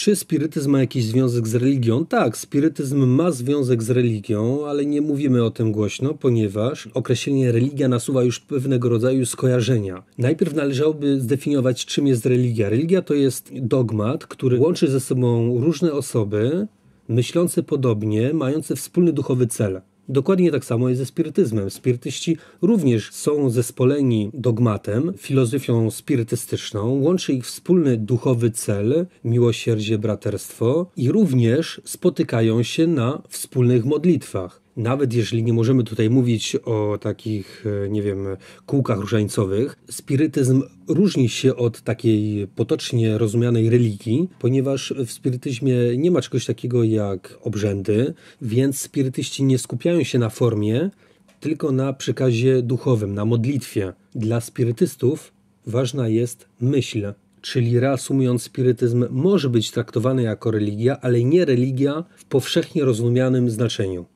Czy spirytyzm ma jakiś związek z religią? Tak, spirytyzm ma związek z religią, ale nie mówimy o tym głośno, ponieważ określenie religia nasuwa już pewnego rodzaju skojarzenia. Najpierw należałoby zdefiniować, czym jest religia. Religia to jest dogmat, który łączy ze sobą różne osoby myślące podobnie, mające wspólny duchowy cel. Dokładnie tak samo jest ze spirytyzmem. Spirytyści również są zespoleni dogmatem, filozofią spirytystyczną, łączy ich wspólny duchowy cel, miłosierdzie, braterstwo i również spotykają się na wspólnych modlitwach nawet jeżeli nie możemy tutaj mówić o takich, e, nie wiem, kółkach różańcowych, spirytyzm różni się od takiej potocznie rozumianej religii, ponieważ w spirytyzmie nie ma czegoś takiego jak obrzędy, więc spirytyści nie skupiają się na formie, tylko na przekazie duchowym, na modlitwie. Dla spirytystów ważna jest myśl, czyli reasumując, spirytyzm może być traktowany jako religia, ale nie religia w powszechnie rozumianym znaczeniu.